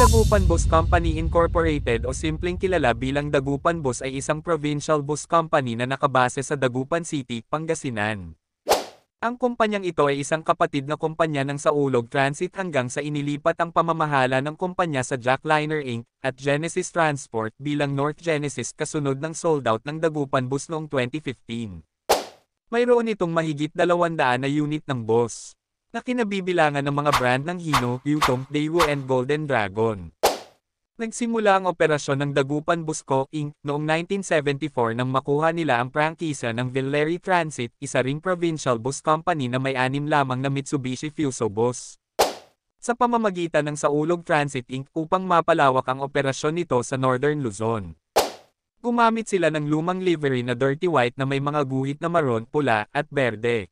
Dagupan Bus Company Incorporated o simpleng kilala bilang Dagupan Bus ay isang provincial bus company na nakabase sa Dagupan City, Pangasinan. Ang kumpanyang ito ay isang kapatid na kumpanya ng Saulog Transit hanggang sa inilipat ang pamamahala ng kumpanya sa Jackliner Inc. at Genesis Transport bilang North Genesis kasunod ng sold-out ng Dagupan Bus noong 2015. Mayroon itong mahigit 200 na unit ng bus na kinabibilangan ng mga brand ng Hino, Yutong, Daewoo and Golden Dragon. Nagsimula ang operasyon ng Dagupan Busco Inc. noong 1974 nang makuha nila ang prangkisa ng Villery Transit, isa ring provincial bus company na may anim lamang na Mitsubishi Fuso Bus. Sa pamamagitan ng Saulog Transit Inc. upang mapalawak ang operasyon nito sa Northern Luzon. Gumamit sila ng lumang livery na dirty white na may mga guhit na maron, pula, at berde.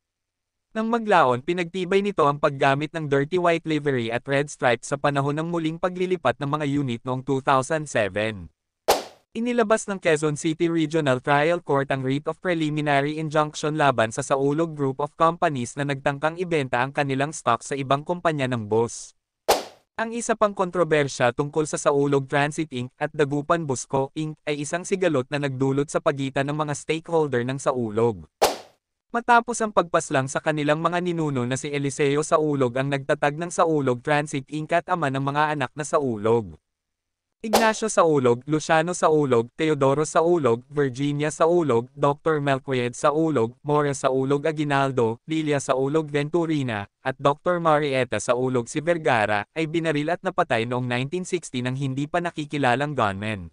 Nang maglaon pinagtibay nito ang paggamit ng dirty white livery at red stripe sa panahon ng muling paglilipat ng mga unit noong 2007. Inilabas ng Quezon City Regional Trial Court ang writ of preliminary injunction laban sa Saulog Group of Companies na nagtangkang ibenta ang kanilang stock sa ibang kumpanya ng boss. Ang isa pang kontrobersya tungkol sa Saulog Transit Inc. at Dagupan Busco Inc. ay isang sigalot na nagdulot sa pagitan ng mga stakeholder ng Saulog. Matapos ang pagpaslang sa kanilang mga ninuno na si Eliseo Saulog ang nagtatag ng Saulog Transit Inc. at ama ng mga anak na Saulog. Ignacio Saulog, Luciano Saulog, Teodoro Saulog, Virginia Saulog, Dr. Melquied Saulog, Mora Saulog Aguinaldo, Lilia Saulog Venturina, at Dr. Marieta Saulog si Vergara ay binaril at napatay noong 1960 ng hindi pa nakikilalang gunmen.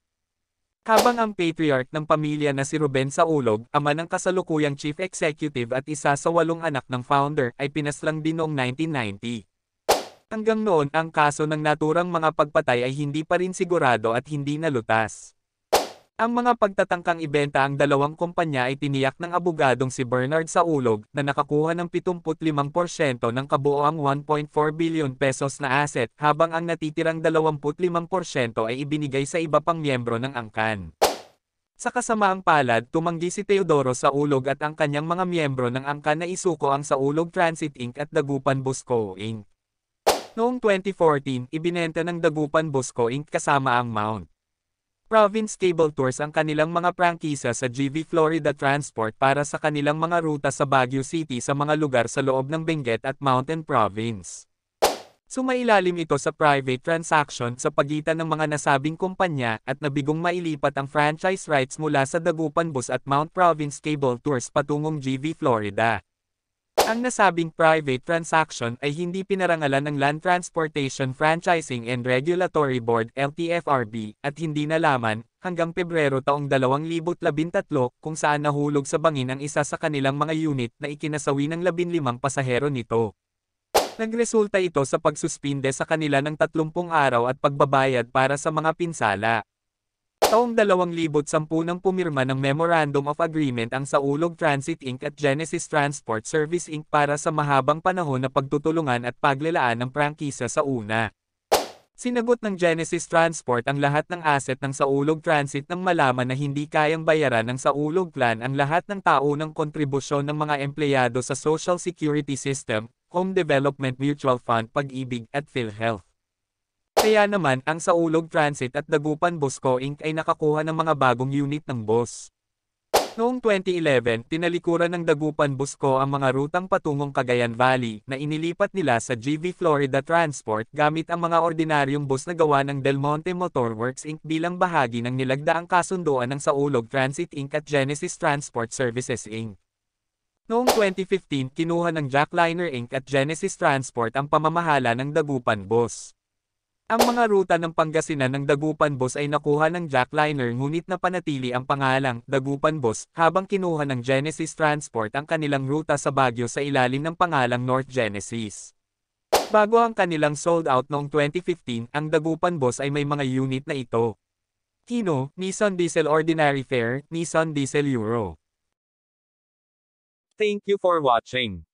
Habang ang patriarch ng pamilya na si Ruben Saulog, ama ng kasalukuyang chief executive at isa sa walong anak ng founder, ay pinaslang din noong 1990. Hanggang noon ang kaso ng naturang mga pagpatay ay hindi pa rin sigurado at hindi nalutas. Ang mga pagtatangkang ibenta ang dalawang kumpanya ay tiniyak ng abogadong si Bernard Saulog na nakakuha ng 75% ng kabuoang 1.4 billion pesos na asset habang ang natitirang 25% ay ibinigay sa iba pang miyembro ng angkan. Sa kasamaang palad, tumanggi si Teodoro Saulog at ang kanyang mga miyembro ng angkan na isuko ang Saulog Transit Inc. at Dagupan Busco Inc. Noong 2014, ibinenta ng Dagupan Busco Inc. kasama ang Mount. Province Cable Tours ang kanilang mga prangkisa sa GV Florida Transport para sa kanilang mga ruta sa Baguio City sa mga lugar sa loob ng Benguet at Mountain Province. Sumailalim ito sa private transaction sa pagitan ng mga nasabing kumpanya at nabigong mailipat ang franchise rights mula sa Dagupan Bus at Mount Province Cable Tours patungong GV Florida. Ang nasabing private transaction ay hindi pinarangalan ng Land Transportation Franchising and Regulatory Board LTFRB at hindi nalaman, hanggang Pebrero taong 2013 kung saan nahulog sa bangin ang isa sa kanilang mga unit na ikinasawi ng 15 pasahero nito. Nagresulta ito sa pagsuspinde sa kanila ng 30 araw at pagbabayad para sa mga pinsala. Taong 2010 nang pumirma ng Memorandum of Agreement ang Saulog Transit Inc. at Genesis Transport Service Inc. para sa mahabang panahon na pagtutulungan at paglalaan ng prangkisa sa una. Sinagot ng Genesis Transport ang lahat ng asset ng Saulog Transit nang malaman na hindi kayang bayaran ng Saulog Plan ang lahat ng tao ng kontribusyon ng mga empleyado sa Social Security System, Home Development Mutual Fund Pag-ibig at PhilHealth. Kaya naman ang Saulog Transit at Dagupan Bosco Inc. ay nakakuha ng mga bagong unit ng bus. Noong 2011, tinalikuran ng Dagupan Busco ang mga rutang patungong Cagayan Valley na inilipat nila sa GV Florida Transport gamit ang mga ordinaryong bus na gawa ng Del Monte Works Inc. bilang bahagi ng nilagdaang kasunduan ng Saulog Transit Inc. at Genesis Transport Services Inc. Noong 2015, kinuha ng Jackliner Inc. at Genesis Transport ang pamamahala ng Dagupan Bus. Ang mga ruta ng Pangasinan ng Dagupan Boss ay nakuha ng jackliner ngunit napanatili ang pangalang Dagupan Boss habang kinuha ng Genesis Transport ang kanilang ruta sa Baguio sa ilalim ng pangalang North Genesis. Bago ang kanilang sold out noong 2015, ang Dagupan Boss ay may mga unit na ito. Kino, Nissan Diesel Ordinary Fare, Nissan Diesel Euro. Thank you for watching.